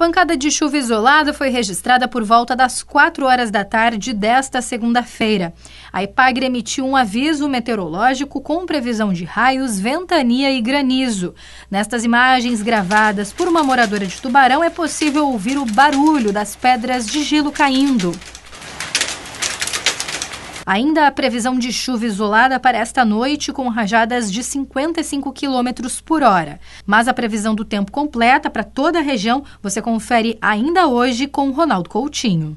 pancada de chuva isolada foi registrada por volta das 4 horas da tarde desta segunda-feira. A Ipagre emitiu um aviso meteorológico com previsão de raios, ventania e granizo. Nestas imagens gravadas por uma moradora de Tubarão, é possível ouvir o barulho das pedras de gelo caindo. Ainda a previsão de chuva isolada para esta noite, com rajadas de 55 km por hora. Mas a previsão do tempo completa para toda a região você confere ainda hoje com Ronaldo Coutinho.